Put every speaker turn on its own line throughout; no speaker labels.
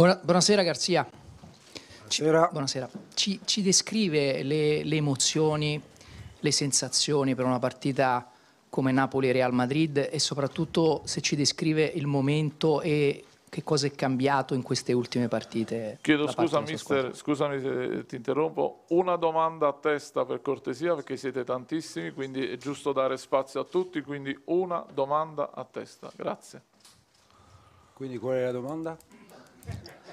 Buona, buonasera Garzia. Buonasera. Ci, buonasera. Ci, ci descrive le, le,
emozioni, le sensazioni per una partita come Napoli-Real Madrid e soprattutto se ci descrive il momento e che cosa è cambiato in queste ultime partite. Chiedo scusa mister,
scusami se ti interrompo, una domanda a testa per cortesia perché siete tantissimi, quindi è giusto dare spazio a tutti, quindi una domanda a testa, grazie.
Quindi qual è la domanda?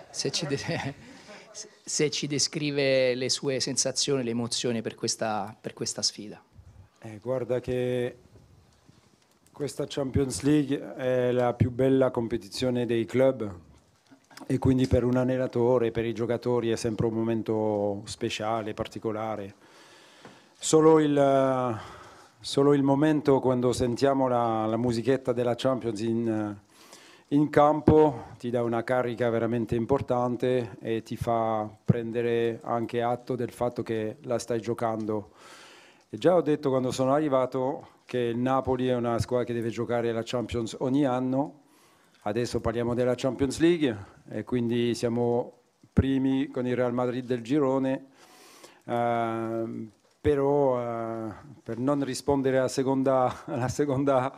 se ci, de- se ci descrive le sue sensazioni, le emozioni
per questa, per questa sfida.
Eh, guarda che questa Champions League è la più bella competizione dei club e quindi per un allenatore, per i giocatori è sempre un momento speciale, particolare. Solo il, solo il momento quando sentiamo la, la musichetta della Champions in, in campo ti dà una carica veramente importante e ti fa prendere anche atto del fatto che la stai giocando. E già ho detto quando sono arrivato che il Napoli è una squadra che deve giocare la Champions ogni anno, adesso parliamo della Champions League e quindi siamo primi con il Real Madrid del girone, eh, però eh, per non rispondere alla seconda, alla seconda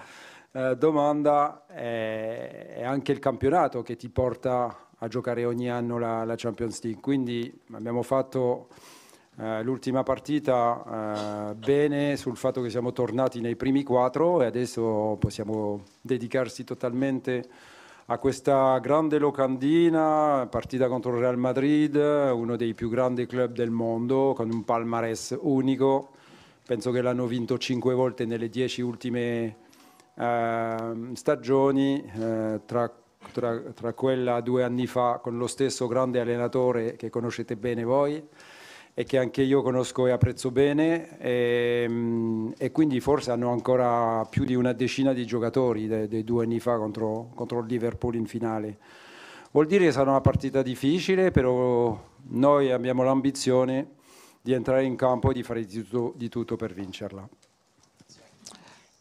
eh, domanda è, eh, è, anche il campionato che ti porta a giocare ogni anno la, la Champions League. Quindi abbiamo fatto eh, l'ultima partita eh, bene sul fatto che siamo tornati nei primi quattro e adesso possiamo dedicarsi totalmente a questa grande locandina, partita contro il Real Madrid, uno dei più grandi club del mondo, con un palmarès unico. Penso che l'hanno vinto cinque volte nelle dieci ultime Ehm, stagioni eh, tra tra, tra, quella due anni fa con lo stesso grande allenatore che conoscete bene voi e che anche io conosco e apprezzo bene e, ehm, e quindi forse hanno ancora più di una decina di giocatori dei, de due anni fa contro, contro, il Liverpool in finale. Vuol dire che sarà una partita difficile, però noi abbiamo l'ambizione di entrare in campo e di fare di tutto, di tutto per vincerla.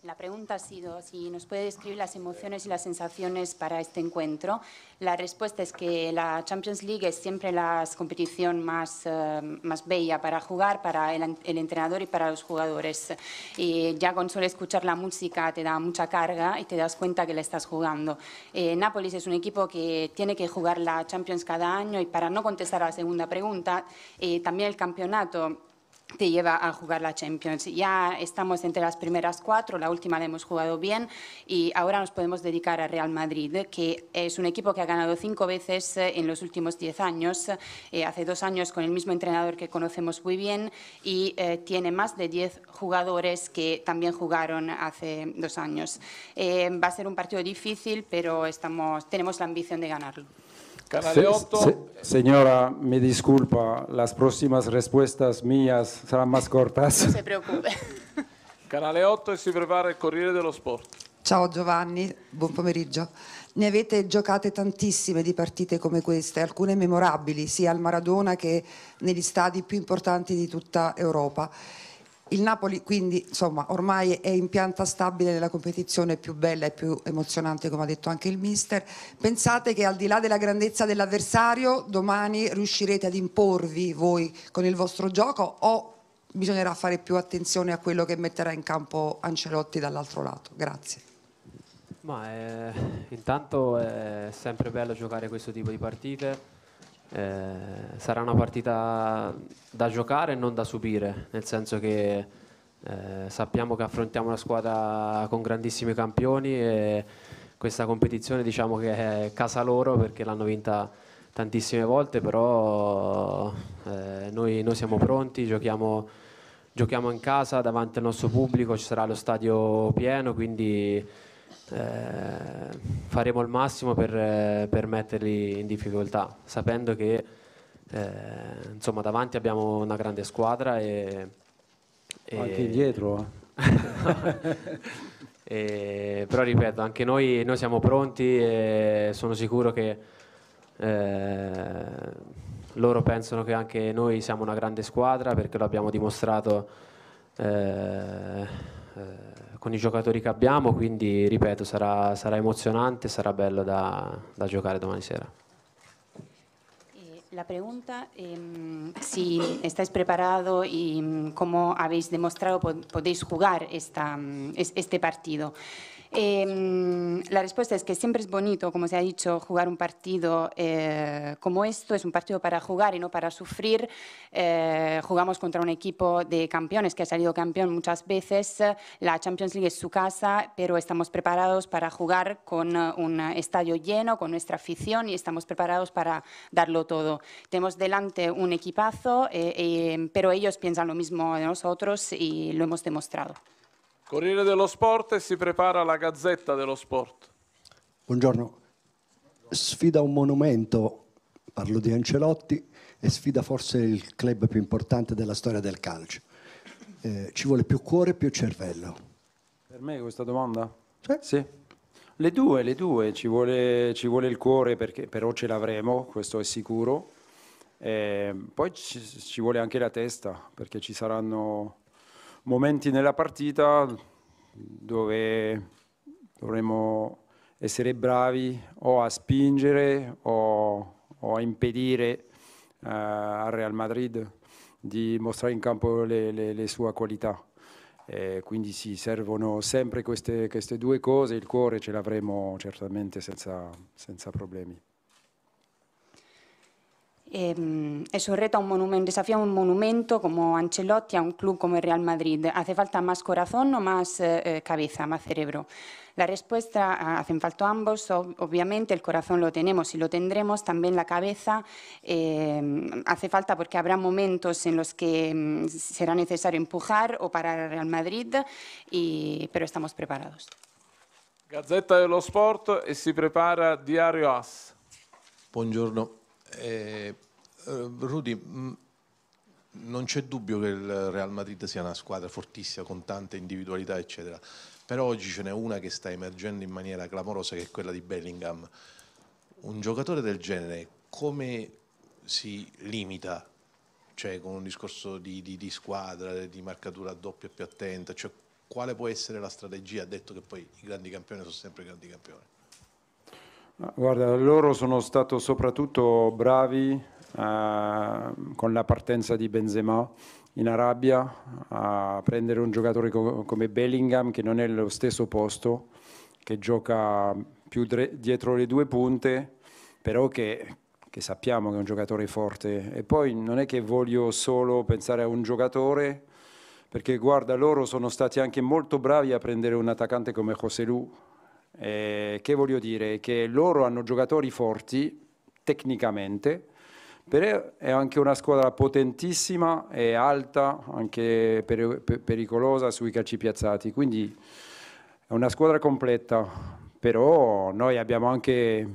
La pregunta ha sido si nos puede describir las emociones y las sensaciones para este encuentro. La respuesta es que la Champions League es siempre la competición más, eh, más bella para jugar, para el, entrenador y para los jugadores. Y ya con solo escuchar la música te da mucha carga y te das cuenta que la estás jugando. Eh, Nápoles es un equipo que tiene que jugar la Champions cada año y para no contestar a la segunda pregunta, eh, también el campeonato te lleva a jugar la Champions. Ya estamos entre las primeras cuatro, la última la hemos jugado bien y ahora nos podemos dedicar a Real Madrid, que es un equipo que ha ganado cinco veces eh, en los últimos diez años, eh, hace dos años con el mismo entrenador que conocemos muy bien y eh, tiene más de diez jugadores que también jugaron hace dos años. va a ser un partido difícil, pero tenemos la ambición de ganarlo. Canale
8.
Se, se, señora, me disculpa, las próximas respuestas mías serán más cortas. No se
preocupe. Canale 8 e si prepara il Corriere dello Sport.
Ciao Giovanni, buon pomeriggio. Ne avete giocate tantissime di partite come queste, alcune memorabili, sia al Maradona che negli stadi più importanti di tutta Europa. Il Napoli quindi insomma, ormai è in pianta stabile nella competizione più bella e più emozionante come ha detto anche il mister. Pensate che al di là della grandezza dell'avversario domani riuscirete ad imporvi voi con il vostro gioco o bisognerà fare più attenzione a quello che metterà in campo Ancelotti dall'altro lato? Grazie.
Ma, eh, intanto è sempre bello giocare questo tipo di partite eh, sarà una partita da giocare e non da subire, nel senso che eh, sappiamo che affrontiamo una squadra con grandissimi campioni e questa competizione diciamo che è casa loro perché l'hanno vinta tantissime volte, però eh, noi, noi, siamo pronti, giochiamo, giochiamo in casa davanti al nostro pubblico, ci sarà lo stadio pieno, quindi eh, faremo il massimo per, eh, per, metterli in difficoltà, sapendo che eh, insomma, davanti abbiamo una grande squadra e, e... anche indietro. Eh. e, però ripeto, anche noi, noi, siamo pronti e sono sicuro che eh, loro pensano che anche noi siamo una grande squadra perché lo abbiamo dimostrato eh, con i giocatori che abbiamo, quindi ripeto sarà, sarà emozionante, sarà bello da, da giocare domani sera.
La pregunta, eh, si estáis preparados y mm, cómo habéis demostrado podéis jugar esta, mm, este partido. Em, la respuesta es que siempre es bonito, como se ha dicho, jugar un partido eh, como esto. Es un partido para jugar y no para sufrir. Eh, jugamos contra un equipo de campeones que ha salido campeón muchas veces. La Champions League es su casa, pero estamos preparados para jugar con eh, un estadio lleno, con nuestra afición y estamos preparados para darlo todo. Tenemos delante un equipazo, em, pero ellos piensan lo mismo de nosotros y lo hemos demostrado.
Corriere dello Sport e si prepara la Gazzetta dello Sport.
Buongiorno. Sfida un monumento, parlo di Ancelotti, e sfida forse il club più importante della storia del calcio. Eh, ci vuole più cuore e più cervello? Per me questa domanda? Sì. sì. Le due, le due, ci vuole, ci vuole il cuore perché però ce l'avremo, questo è sicuro. Eh, poi ci, ci, vuole anche la testa perché ci saranno momenti nella partita dove dovremmo essere bravi o a spingere o, o a impedire eh, al Real Madrid di mostrare in campo le, le, le sue qualità. E quindi sì, servono sempre queste, queste, due cose, il cuore ce l'avremo certamente senza, senza problemi.
Em, es un un monumento, desafía un monumento como Ancelotti a un club como el Real Madrid. ¿Hace falta más corazón o más eh, eh, cabeza, más cerebro? La respuesta, hacen falta ambos, obviamente el corazón lo tenemos y lo tendremos, también la cabeza em, hace falta porque habrá momentos en los que em, será necesario empujar o parar al Real Madrid, pero estamos preparados.
Gazzetta dello Sport y e se prepara Diario As. Buongiorno, Eh, eh, Rudy, mm, non c'è dubbio che il Real Madrid sia una squadra fortissima, con tante individualità, eccetera. Però oggi ce n'è una che sta emergendo in maniera clamorosa, che è quella di Bellingham. Un giocatore del genere come si limita? Cioè, con un discorso di, di, di squadra, di marcatura doppia più attenta, cioè, quale può essere la strategia, detto che poi i grandi campioni sono sempre grandi campioni?
Guarda, loro sono stati soprattutto bravi eh, con la partenza di Benzema in Arabia a prendere un giocatore co come Bellingham che non è nello stesso posto, che gioca più dietro le due punte, però che, che sappiamo che è un giocatore forte. E poi non è che voglio solo pensare a un giocatore, perché guarda, loro sono stati anche molto bravi a prendere un attaccante come José Lu eh, che voglio dire? Che loro hanno giocatori forti tecnicamente, però è anche una squadra potentissima e alta, anche pericolosa sui calci piazzati. Quindi è una squadra completa, però noi abbiamo anche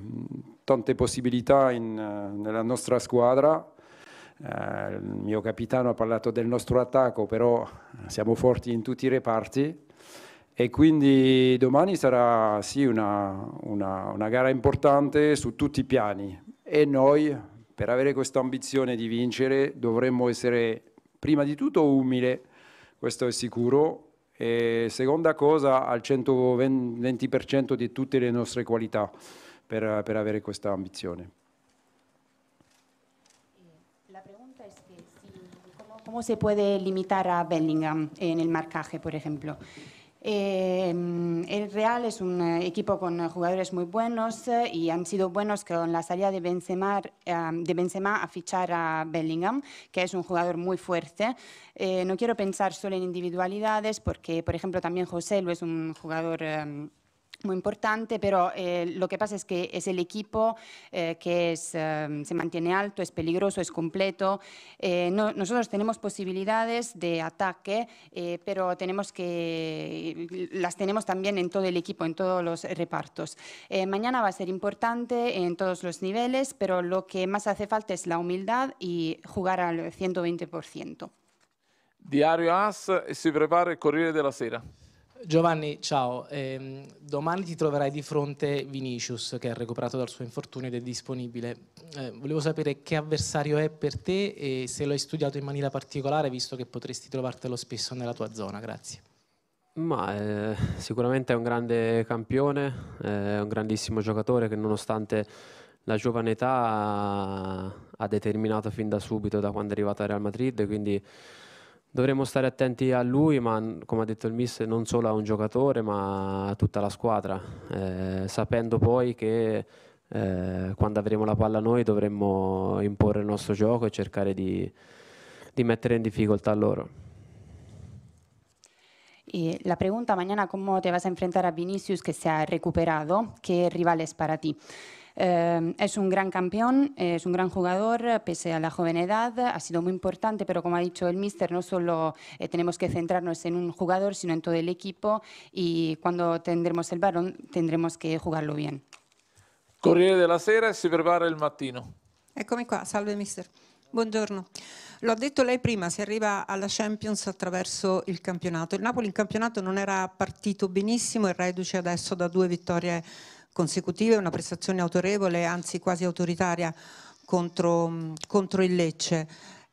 tante possibilità in, nella nostra squadra. Eh, il mio capitano ha parlato del nostro attacco, però siamo forti in tutti i reparti e quindi domani sarà sì una, una, una gara importante su tutti i piani e noi per avere questa ambizione di vincere dovremmo essere prima di tutto umili, questo è sicuro, e seconda cosa al 120% di tutte le nostre qualità per, per avere questa ambizione.
Eh, ¿Cómo se puede limitar a Bellingham en el marcaje, por ejemplo? Eh, el Real es un eh, equipo con eh, jugadores muy buenos y han sido buenos con la salida de Benzema, a fichar a Bellingham, que es un jugador muy fuerte. no quiero pensar solo en individualidades porque, por ejemplo, también José Luis es un jugador muy importante, pero eh, lo que pasa es que es el equipo eh, que eh, se mantiene alto, es peligroso, es completo. nosotros tenemos posibilidades de ataque, pero tenemos que, las tenemos también en todo el equipo, en todos los repartos. mañana va a ser importante en todos los niveles, pero lo que más hace falta es la humildad y jugar al 120%.
Diario AS, se prepara el Corriere de la Sera.
Giovanni, ciao. Eh, domani ti troverai di fronte Vinicius, che ha recuperato dal suo infortunio ed è disponibile. Eh, volevo sapere che avversario è per te e se lo hai studiato in maniera particolare, visto che potresti trovartelo spesso nella tua zona. Grazie. Ma, eh, sicuramente è un grande campione, eh, è un grandissimo giocatore che nonostante la giovane età ha determinato fin da subito, da quando è arrivato a Real Madrid, quindi dovremmo stare attenti a lui, ma come ha detto il miss, non solo a un giocatore, ma a tutta la squadra, eh, sapendo poi che eh, quando avremo la palla noi dovremmo imporre il nostro gioco e cercare di, di mettere in difficoltà loro.
Eh, la pregunta mañana cómo te vas a enfrentar a Vinicius que se ha recuperado, que es rivales para ti. Eh, es un gran campeón, eh, es un gran jugador, eh, pese a la joven edad, ha sido muy importante, pero como ha dicho el míster, no solo tenemos que centrarnos en un jugador, sino en todo el equipo y cuando tendremos el balón tendremos que jugarlo bien.
Corriere della Sera y si prepara el mattino.
Eccomi qua, salve mister. Buongiorno. Lo ha detto lei prima, si arriva alla Champions attraverso il campionato. Il Napoli in campionato non era partito benissimo, y e reduce adesso da due vittorie consecutive, una prestazione autorevole, anzi quasi autoritaria contro, contro il Lecce.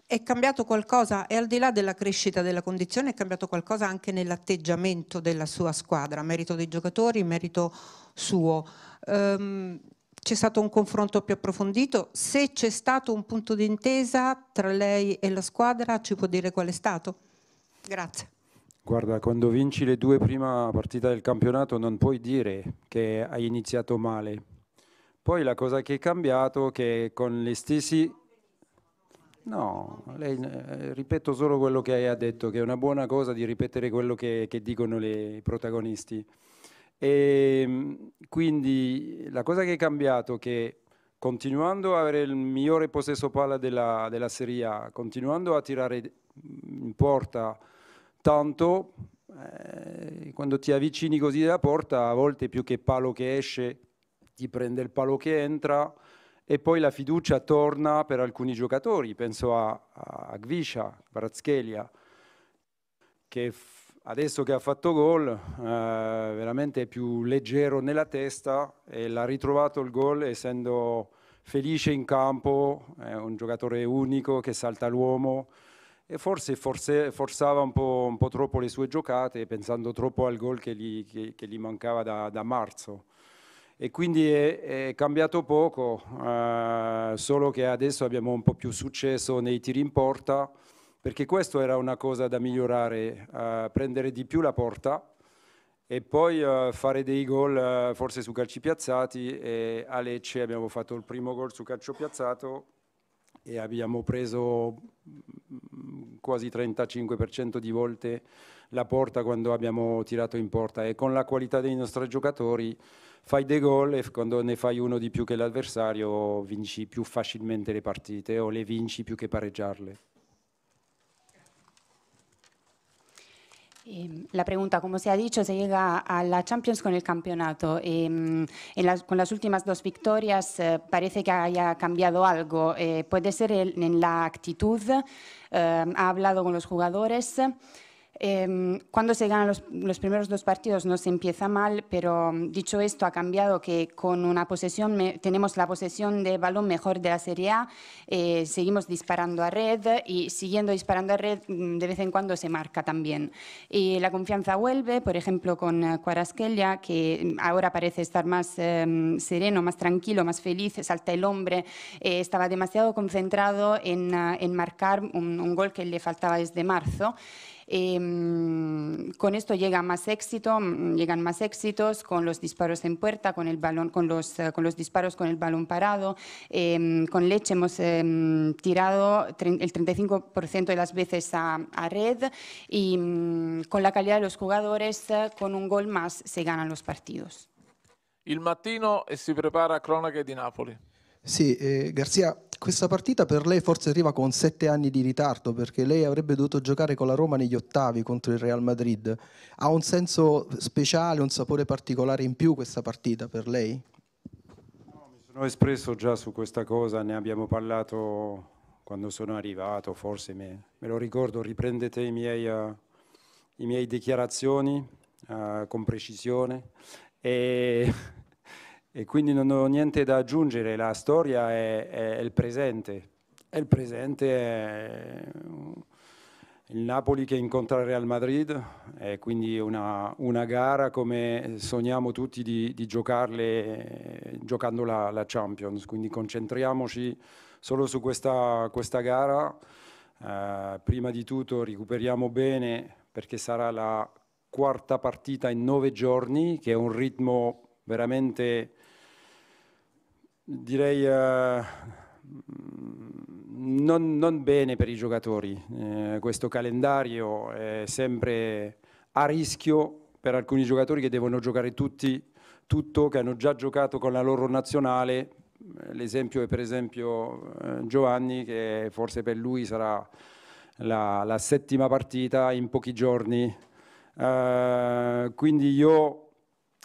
È cambiato qualcosa e al di là della crescita della condizione è cambiato qualcosa anche nell'atteggiamento della sua squadra, merito dei giocatori, merito suo. Um, c'è stato un confronto più approfondito. Se c'è stato un punto d'intesa tra lei e la squadra, ci può dire qual è stato? Grazie.
Guarda, quando vinci le due prime partite del campionato non puoi dire che hai iniziato male. Poi la cosa che è cambiato è che con gli stessi... No, lei, eh, ripeto solo quello che hai detto, che è una buona cosa di ripetere quello che, che dicono i protagonisti. E ehm, quindi la cosa che è cambiato è che continuando a avere il migliore possesso palla della, della Serie A, continuando a tirare in porta tanto eh, quando ti avvicini così alla porta, a volte più che palo che esce, ti prende il palo che entra e poi la fiducia torna per alcuni giocatori, penso a, a Gviscia, Brazchelia, che adesso che ha fatto gol eh, veramente è più leggero nella testa e l'ha ritrovato il gol essendo felice in campo, è un giocatore unico che salta l'uomo, e forse, forse forzava un po', un po', troppo le sue giocate pensando troppo al gol che gli, che, che gli mancava da, da, marzo e quindi è, è cambiato poco, eh, solo che adesso abbiamo un po' più successo nei tiri in porta perché questo era una cosa da migliorare, eh, prendere di più la porta e poi eh, fare dei gol eh, forse su calci piazzati e a Lecce abbiamo fatto il primo gol su calcio piazzato e abbiamo preso mm, quasi 35% di volte la porta quando abbiamo tirato in porta e con la qualità dei nostri giocatori fai dei gol e quando ne fai uno di più che l'avversario vinci più facilmente le partite o le vinci più che pareggiarle.
Em, la pregunta, como se ha dicho, se llega a la Champions con el campeonato. Em, con las últimas dos victorias eh, parece que haya cambiado algo. Eh, puede ser en la actitud. Eh, ha hablado con los jugadores. Em, cuando se ganan los, primeros dos partidos no se empieza mal, pero mm, dicho esto ha cambiado que con una posesión tenemos la posesión de balón mejor de la Serie A, eh, seguimos disparando a red y siguiendo disparando a red mm, de vez en cuando se marca también. Y la confianza vuelve, por ejemplo con Cuarasquelia, eh, que mm, ahora parece estar más em, sereno, más tranquilo, más feliz, salta el hombre, eh, estaba demasiado concentrado en, ah, en marcar un, un gol que le faltaba desde marzo. Em, con esto llega más éxito, mm, llegan más éxitos con los disparos en puerta, con el balón, con los, eh, con los disparos con el balón parado. Em, con leche hemos em, tirado el 35% de las veces a, red y mm, con la calidad de los jugadores, eh, con un gol más se ganan los partidos
El mattino y eh, si prepara crónica de Napoli.
Sì, eh, Garzia, questa partita per lei forse arriva con sette anni di ritardo perché lei avrebbe dovuto giocare con la Roma negli ottavi contro il Real Madrid. Ha un senso speciale, un sapore particolare in più questa
partita per lei?
No, mi sono espresso già su questa cosa, ne abbiamo parlato quando sono arrivato, forse me, me lo ricordo, riprendete i miei, uh, i miei dichiarazioni uh, con precisione. E e quindi non ho niente da aggiungere, la storia è, è il presente, è il presente è il Napoli che incontra il Real Madrid, è quindi una, una gara come sogniamo tutti di, di giocarle giocando la, la, Champions, quindi concentriamoci solo su questa, questa gara, eh, prima di tutto recuperiamo bene perché sarà la quarta partita in nove giorni, che è un ritmo veramente direi eh, mm, non, non, bene per i giocatori. Eh, questo calendario è sempre a rischio per alcuni giocatori che devono giocare tutti, tutto, che hanno già giocato con la loro nazionale. L'esempio è per esempio eh, Giovanni che forse per lui sarà la, la settima partita in pochi giorni. Eh, quindi io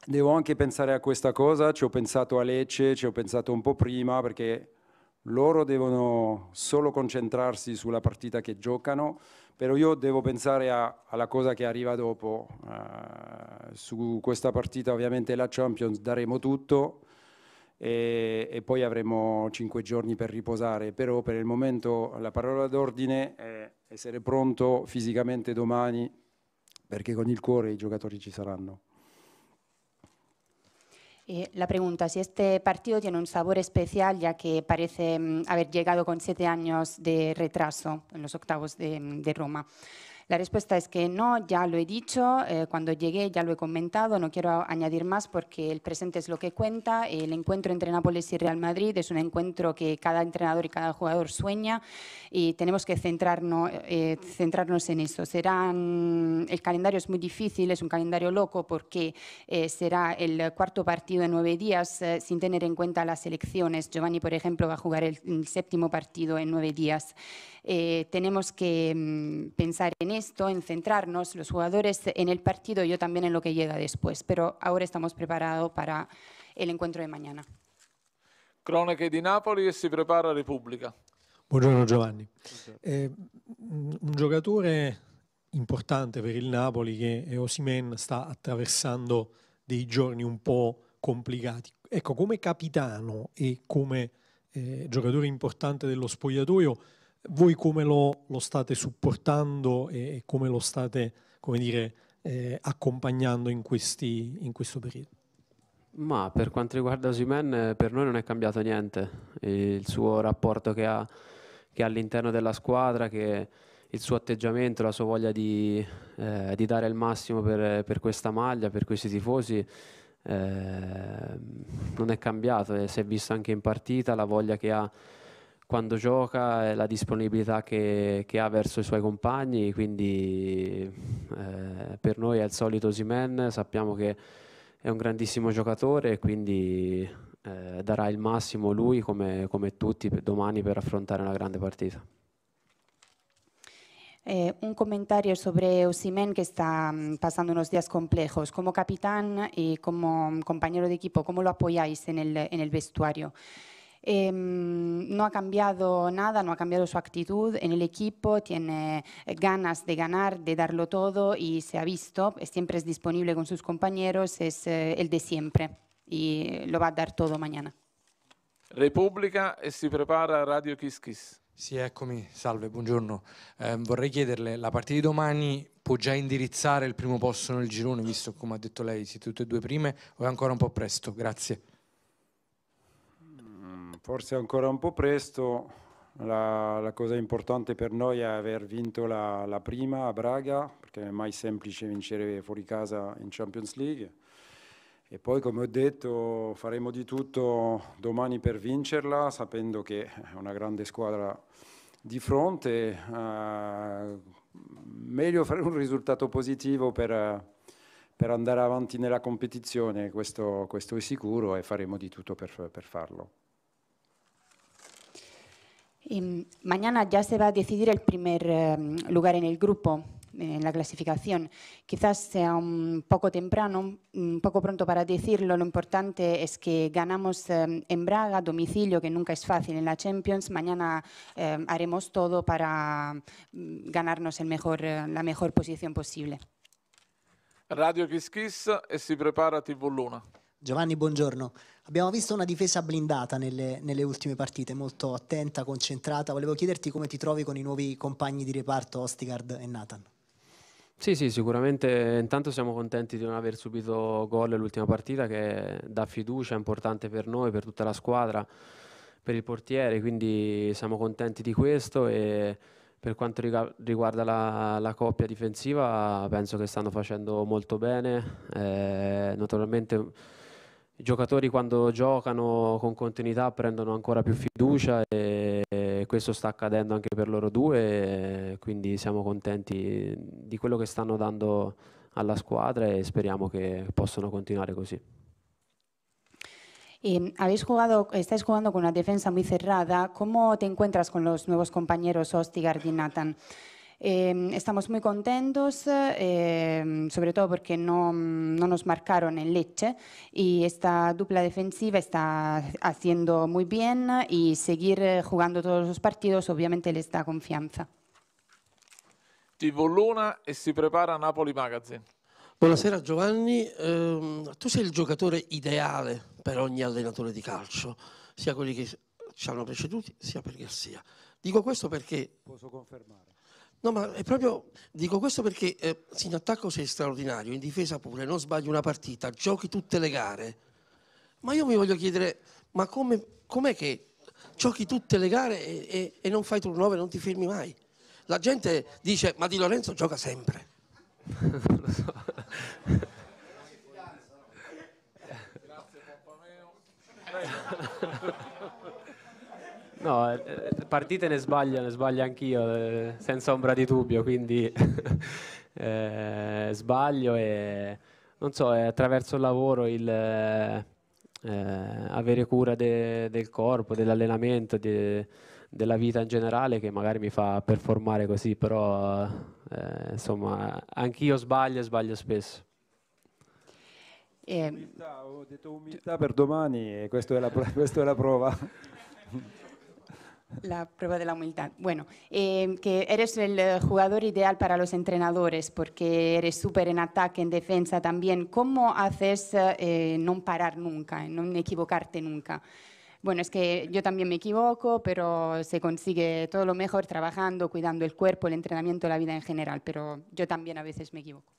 Devo anche pensare a questa cosa, ci ho pensato a Lecce, ci ho pensato un po' prima perché loro devono solo concentrarsi sulla partita che giocano, però io devo pensare a, alla cosa che arriva dopo. Uh, su questa partita ovviamente la Champions daremo tutto e, e, poi avremo cinque giorni per riposare, però per il momento la parola d'ordine è essere pronto fisicamente domani perché con il cuore i giocatori ci saranno.
Eh, la pregunta, si este partido tiene un sabor especial, ya que parece mm, haber llegado con siete años de retraso en los octavos de mm, Roma. La respuesta es que no, ya lo he dicho, eh, cuando llegué ya lo he comentado, no quiero añadir más porque el presente es lo que cuenta. El encuentro entre Nápoles y Real Madrid es un encuentro que cada entrenador y cada jugador sueña y tenemos que centrarnos, eh, centrarnos en eso. Serán, el calendario es muy difícil, es un calendario loco porque eh, será el cuarto partido en nueve días sin tener en cuenta las elecciones. Giovanni, por ejemplo, va a jugar el, séptimo partido en nueve días. tenemos que mm, pensar en esto, en centrarnos los jugadores en el partido y yo también en lo que llega después. Pero ahora estamos preparados para el encuentro de mañana.
Cronache di Napoli e si prepara Repubblica.
Buongiorno Giovanni. Eh, un giocatore
importante per il Napoli che è Osimen sta attraversando dei giorni un po' complicati. Ecco, come capitano e come eh, giocatore importante dello spogliatoio, voi come lo, lo state supportando e, e, come lo state, come dire, eh, accompagnando in, questi, in questo periodo?
Ma per quanto riguarda Osimen, eh, per noi non è cambiato niente. Il suo rapporto che ha, che ha all'interno della squadra, il suo atteggiamento, la sua voglia di, eh, di dare il massimo per, per, questa maglia, per questi tifosi, eh, non è cambiato. E eh, si è visto anche in partita la voglia che ha quando gioca e la disponibilità che, che, ha verso i suoi compagni, quindi eh, per noi è il solito Simen, sappiamo che è un grandissimo giocatore e quindi eh, darà il massimo lui come, come tutti per domani per affrontare una grande partita.
Eh, un comentario sobre Osimen que está mm, pasando unos días complejos. Como capitán y como mm, compañero de equipo, ¿cómo lo apoyáis en el, en el vestuario? Eh, no ha cambiado nada, no ha cambiado su actitud en el equipo, tiene eh, ganas de ganar, de darlo todo y se ha visto, siempre es disponible con sus compañeros, es eh, el de siempre y lo va a dar todo mañana.
Repubblica
e si prepara Radio
Kiss Kiss. Sì, eccomi, salve, buongiorno. Eh, vorrei chiederle, la partita di domani può già indirizzare il primo posto nel girone, visto come ha detto lei, siete tutte e due prime, o è ancora un po' presto? Grazie forse ancora un po' presto, la, la, cosa importante per noi è aver vinto la, la, prima a Braga, perché non è mai semplice vincere fuori casa in Champions League. E poi, come ho detto, faremo di tutto domani per vincerla, sapendo che è una grande squadra di fronte. Eh, meglio fare un risultato positivo per, per andare avanti nella competizione, questo, questo, è sicuro, e faremo di tutto per, per farlo.
Y mañana ya se va a decidir el primer eh, lugar en el grupo, en la clasificación. Quizás sea un poco temprano, un poco pronto para decirlo. Lo importante es que ganamos eh, en Braga, domicilio, que nunca es fácil en la Champions. Mañana eh, haremos todo para mm, ganarnos la mejor posición posible.
Radio Kiss Kiss si prepara TV Luna.
Giovanni, buongiorno. Abbiamo visto una difesa blindata nelle, nelle, ultime partite, molto attenta, concentrata. Volevo chiederti come ti trovi con i nuovi compagni di reparto Ostigard e Nathan. Sì, sì, sicuramente intanto siamo contenti di non aver subito gol l'ultima partita che dà fiducia, è importante per noi, per tutta la squadra, per il portiere, quindi siamo contenti di questo e per quanto riguarda la, la, coppia difensiva penso che stanno facendo molto bene eh, naturalmente i giocatori quando giocano con continuità prendono ancora più fiducia e questo sta accadendo anche per loro due, quindi siamo contenti di quello che stanno dando alla squadra e speriamo che possano continuare così.
Eh, habéis jugado, estáis jugando con una defensa muy cerrada. ¿Cómo te encuentras con los nuevos compañeros Ostigard y Nathan? Eh, estamos muy contentos, eh, sobre todo porque no, no, nos marcaron en leche y esta dupla defensiva está haciendo muy bien y seguir eh, jugando todos los partidos obviamente les da confianza.
Luna e si prepara Napoli Magazine.
Buonasera Giovanni, eh, tu sei il giocatore
ideale per ogni allenatore di calcio, sia quelli che ci hanno preceduti sia per Garcia. Dico questo perché...
Posso confermare.
No, ma è proprio, dico questo perché eh, in attacco sei straordinario, in difesa pure, non sbagli una partita, giochi tutte le gare. Ma io mi voglio chiedere, ma come, com'è che giochi tutte le gare e, e, e non fai turnover, non ti fermi mai? La gente dice, ma Di Lorenzo gioca sempre. non lo so. Grazie Papameo. No, eh, eh, partite ne sbaglio, ne sbaglio anch'io, eh, senza ombra di dubbio, quindi eh, sbaglio e non so, è attraverso il lavoro il... Eh, avere cura de, del corpo, dell'allenamento, de, della vita in generale che magari mi fa performare così, però eh, insomma anch'io sbaglio e sbaglio spesso.
Eh, umiltà, ho detto umiltà
per domani e questa è la, questa è la prova.
La prueba de la humildad. Bueno, em, que eres el eh, jugador ideal para los entrenadores porque eres súper en ataque, en defensa también. ¿Cómo haces eh, eh, no parar nunca, no equivocarte nunca? Bueno, es que yo también me equivoco, pero se consigue todo lo mejor trabajando, cuidando el cuerpo, el entrenamiento, la vida en general, pero yo también a veces me equivoco.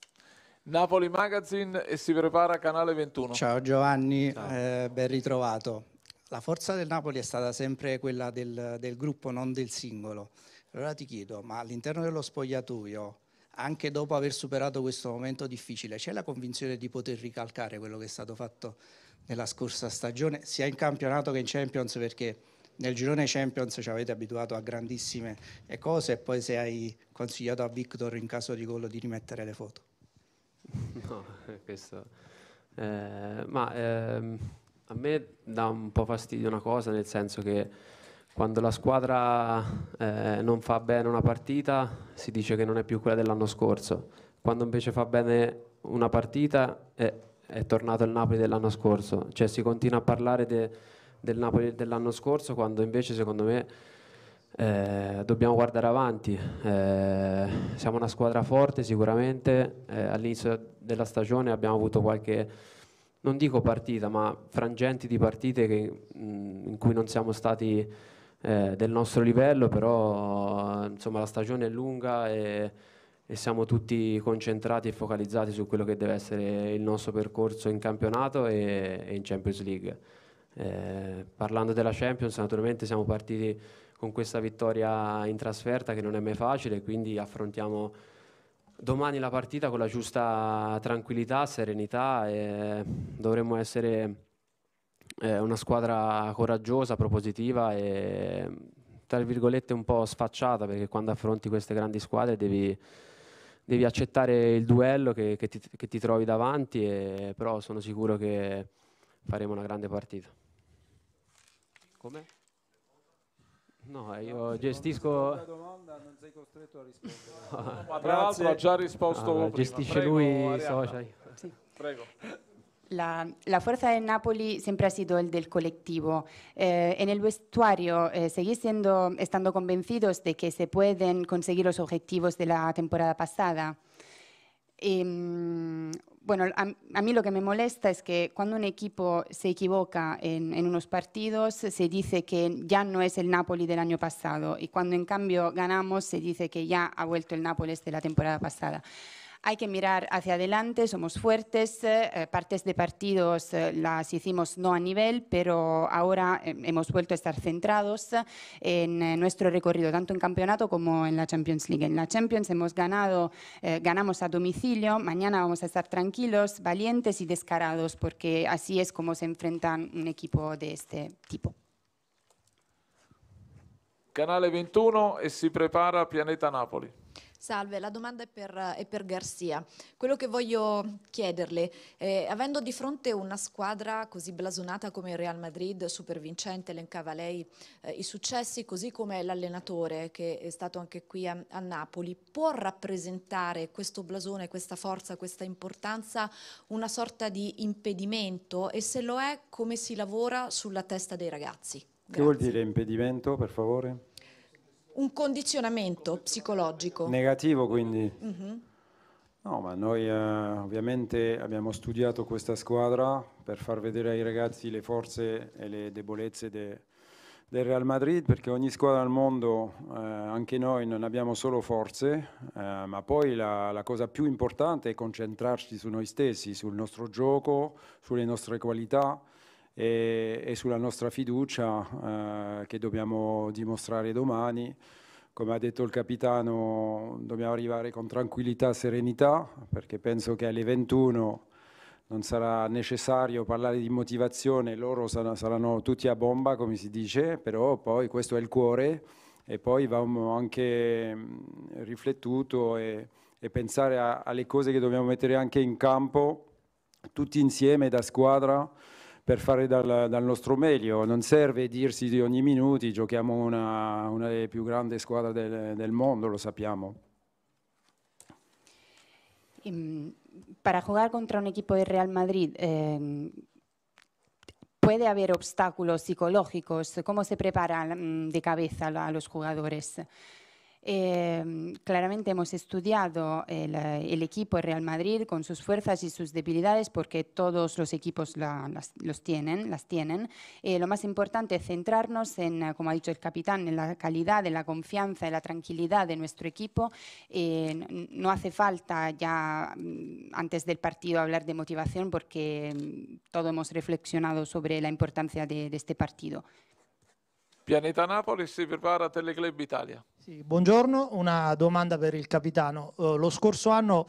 Napoli Magazine e si prepara Canale 21. Ciao
Giovanni, ben ritrovato. La forza del Napoli è stata sempre quella del, del gruppo, non del singolo. Allora ti chiedo, ma all'interno dello spogliatoio, anche dopo aver superato questo momento difficile, c'è la convinzione di poter ricalcare quello che è stato fatto nella scorsa stagione, sia in campionato che in Champions, perché nel girone Champions ci avete abituato a grandissime cose e poi se hai consigliato a Victor in caso di gol di rimettere
le foto. No, questo... Eh, ma... Ehm a me dà un po' fastidio una cosa, nel senso che quando la squadra eh, non fa bene una partita si dice che non è più quella dell'anno scorso, quando invece fa bene una partita è, è tornato il Napoli dell'anno scorso, cioè si continua a parlare de, del Napoli dell'anno scorso quando invece secondo me eh, dobbiamo guardare avanti, eh, siamo una squadra forte sicuramente, eh, all'inizio della stagione abbiamo avuto qualche non dico partita, ma frangenti di partite che, in cui non siamo stati eh, del nostro livello, però insomma, la stagione è lunga e, e, siamo tutti concentrati e focalizzati su quello che deve essere il nostro percorso in campionato e, e in Champions League. Eh, parlando della Champions, naturalmente siamo partiti con questa vittoria in trasferta che non è mai facile, quindi affrontiamo domani la partita con la giusta tranquillità, serenità e dovremmo essere eh, una squadra coraggiosa, propositiva e tra virgolette un po' sfacciata perché quando affronti queste grandi squadre devi, devi accettare il duello che, che, ti, che, ti, trovi davanti, e, però sono sicuro che faremo una grande partita. Come? No, io no, gestisco...
Domanda, non sei costretto a
rispondere. ha già risposto Gestisce Prego, lui i
Sì. Prego. La, la, fuerza de Napoli siempre ha sido el del colectivo. Eh, en el vestuario, eh, siendo, estando convencidos de que se pueden conseguir los objetivos de la temporada pasada? Eh, bueno, a, mí lo que me molesta es que cuando un equipo se equivoca en, unos partidos, se dice que ya no es el Napoli del año pasado y cuando en cambio ganamos, se dice que ya ha vuelto el Napoli este de la temporada pasada hay que mirar hacia adelante, somos fuertes, eh, eh, partes de partidos eh, las hicimos no a nivel, pero ahora em, hemos vuelto a estar centrados en nuestro recorrido, tanto en campeonato como en la Champions League. En la Champions hemos ganado, ganamos a domicilio, mañana vamos a estar tranquilos, valientes y descarados, porque así es como se enfrentan un equipo de este tipo.
Canale 21 y se prepara planeta Napoli.
Salve, la domanda è per, è per
Garzia. Quello che voglio chiederle, eh, avendo di fronte una squadra così blasonata come il Real Madrid, super vincente, elencava lei eh, i successi, così come l'allenatore che è stato anche qui a, a Napoli, può rappresentare questo blasone, questa forza, questa importanza una sorta di impedimento e se lo è come si lavora sulla testa dei ragazzi? Grazie.
Che vuol dire impedimento, per favore?
un condizionamento psicologico.
Negativo quindi? Mm-hmm. No, ma noi eh, ovviamente abbiamo studiato questa squadra per far vedere ai ragazzi le forze e le debolezze de, del Real Madrid, perché ogni squadra al mondo, eh, anche noi, non abbiamo solo forze, eh, ma poi la, la, cosa più importante è concentrarci su noi stessi, sul nostro gioco, sulle nostre qualità e, e sulla nostra fiducia eh, che dobbiamo dimostrare domani. Come ha detto il capitano, dobbiamo arrivare con tranquillità e serenità, perché penso che alle 21 non sarà necessario parlare di motivazione, loro saranno tutti a bomba, come si dice, però poi questo è il cuore e poi avevamo anche mm, riflettuto e, e pensare a, alle cose che dobbiamo mettere anche in campo tutti insieme da squadra per fare dal, dal, nostro meglio. Non serve dirsi di ogni minuto, giochiamo una, una delle più grandi squadre del, del mondo, lo sappiamo.
Per giocare contro un equipo del Real Madrid, eh, puede haber obstáculos psicológicos. ¿Cómo se preparan mm, de cabeza a los giocatori? Em, claramente hemos estudiado el, eh, el, equipo Real Madrid con sus fuerzas y sus debilidades, porque todos los equipos las, los tienen, las tienen. Eh, lo más importante es centrarnos en, eh, como ha dicho el capitán, en la calidad, en la confianza, en la tranquilidad de nuestro equipo. no hace falta ya mm, antes del partido hablar de motivación, porque mm, todo hemos reflexionado sobre la importancia de, este partido.
Pianeta Nápoles se prepara Teleclub Italia.
Sì, buongiorno, una domanda per il capitano. Uh, lo scorso anno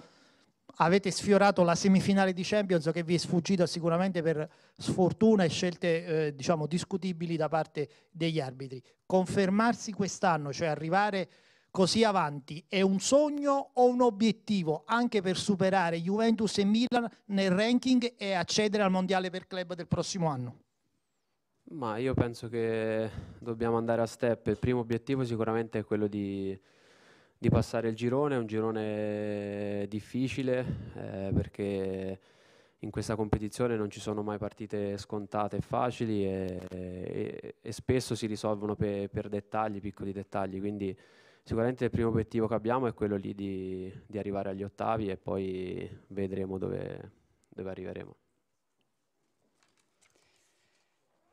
avete sfiorato la semifinale di Champions che vi è sfuggita sicuramente per sfortuna e scelte eh, diciamo, discutibili da parte degli arbitri. Confermarsi quest'anno, cioè arrivare così avanti, è un sogno o un obiettivo anche per superare Juventus e Milan nel ranking e accedere al Mondiale per Club del prossimo
anno? Ma io penso che dobbiamo andare a step. Il primo obiettivo sicuramente è quello di, di passare il girone, un girone difficile eh, perché in questa competizione non ci sono mai partite scontate e facili e, e, e spesso si risolvono per, per dettagli, piccoli dettagli. Quindi sicuramente il primo obiettivo che abbiamo è quello lì di, di arrivare agli ottavi e poi vedremo dove, dove arriveremo.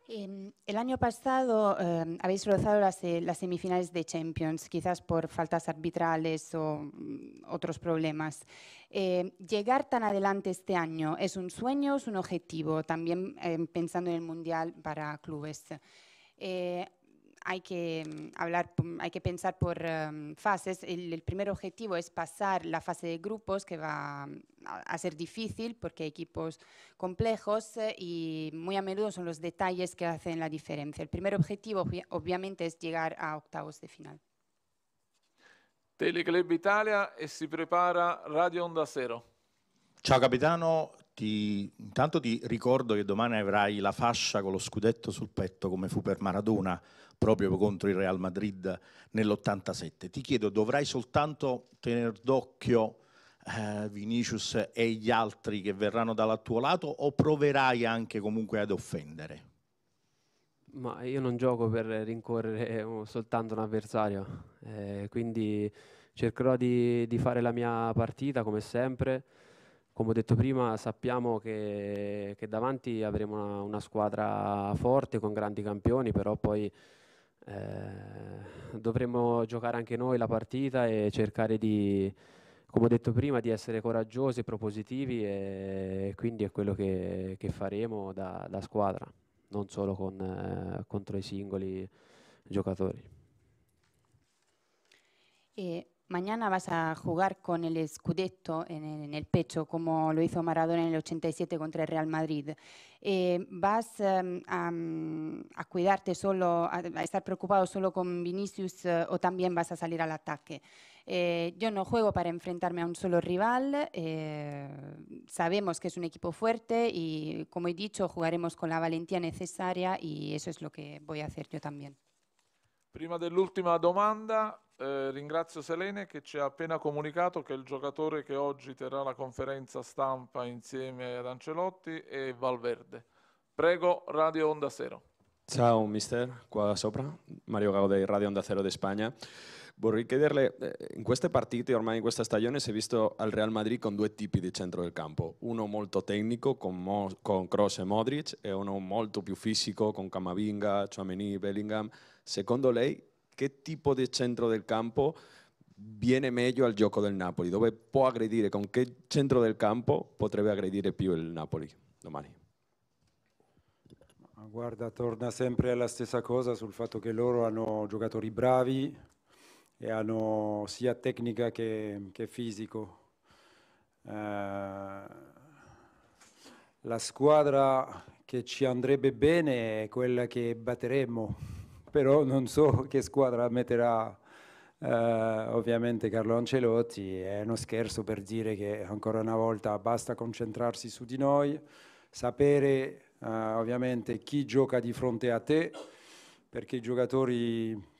Em, el año pasado em, habéis rozado eh, las, semifinales de Champions, quizás por faltas arbitrales o mm, otros problemas. Em, ¿Llegar tan adelante este año es un sueño, es un objetivo? También pensando en el Mundial para clubes. Eh, hay que mm, hablar, mm, hay que pensar por em, fases. El, primer objetivo es pasar la fase de grupos, que va mm, a ser difícil porque hay equipos complejos eh, y muy a menudo son los detalles que hacen la diferencia. El primer objetivo, obviamente, es llegar a octavos de final.
Teleclub Italia y e se prepara Radio Onda Zero.
Ciao capitano, ti, intanto ti ricordo che domani avrai la fascia con lo scudetto sul petto come fu per Maradona. proprio contro il Real Madrid nell'87. Ti chiedo, dovrai soltanto tenere d'occhio eh, Vinicius e gli altri che verranno dal tuo lato o proverai anche comunque ad offendere?
Ma io non gioco per rincorrere eh, soltanto un avversario, eh, quindi cercherò di, di, fare la mia partita come sempre. Come ho detto prima, sappiamo che, che davanti avremo una, una, squadra forte con grandi campioni, però poi eh, dovremmo giocare anche noi la partita e cercare di, come ho detto prima, di essere coraggiosi, e propositivi e quindi è quello che, che faremo da, da, squadra, non solo con, eh, contro i singoli giocatori.
E mañana vas a jugar con el Scudetto en el, pecho, como lo hizo Maradona en el 87 contra el Real Madrid. Eh, vas em, mm, a, cuidarte solo, a, estar preocupado solo con Vinicius eh, o también vas a salir al ataque. Eh, yo no juego para enfrentarme a un solo rival, sabemos que es un equipo fuerte y como he dicho, jugaremos con la valentía necesaria y eso es lo que voy a hacer yo también.
Prima dell'ultima domanda, eh, ringrazio Selene che ci ha appena comunicato che il giocatore che oggi terrà la conferenza stampa insieme ad Ancelotti è Valverde. Prego, Radio Onda Sero.
Hola, mister, qua sopra, Mario de Radio Onda Cero de España. Vorrei chiederle, eh, en queste partite ormai in questa stagione si visto al Real Madrid con dos tipos de centro del campo, uno molto técnico, con, con Kroos y e Modric y e uno molto più físico con Camavinga, Chouameni, Bellingham. Segundo, ley, qué tipo de centro del campo viene mejor al gioco del Napoli? ¿Dónde puede agredir? Con qué centro del campo potrebbe agredir più el Napoli domani?
guarda, torna sempre alla stessa cosa sul fatto che loro hanno giocatori bravi e hanno sia tecnica che, che fisico. Eh, la squadra che ci andrebbe bene è quella che batteremmo, però non so che squadra metterà Uh, ovviamente Carlo Ancelotti è uno scherzo per dire che ancora una volta basta concentrarsi su di noi, sapere uh, ovviamente chi gioca di fronte a te, perché i giocatori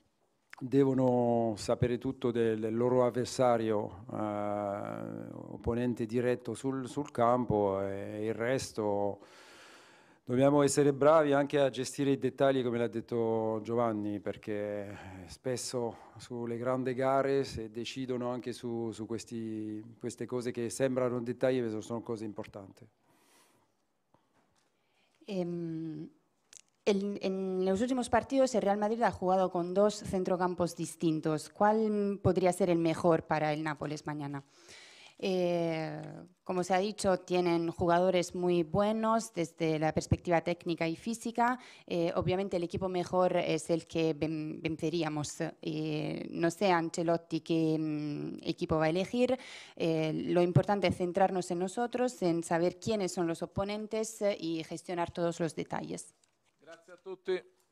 devono sapere tutto del loro avversario, uh, opponente diretto sul, sul campo eh, e il resto dobbiamo essere bravi anche a gestire i dettagli, come l'ha detto Giovanni, perché spesso sulle grandi gare si decidono anche su, su questi, queste cose che sembrano dettagli, ma sono cose importanti.
Em, en los últimos partidos el Real Madrid ha jugado con dos centrocampos distintos. ¿Cuál podría ser el mejor para el Nápoles mañana? Eh, como se ha dicho, tienen jugadores muy buenos desde la perspectiva técnica y física. Eh, obviamente el equipo mejor es el que venceríamos. Eh, no sé, Ancelotti, qué mm, equipo va a elegir. lo importante es centrarnos en nosotros, en saber quiénes son los oponentes y gestionar todos los detalles.
Gracias a todos.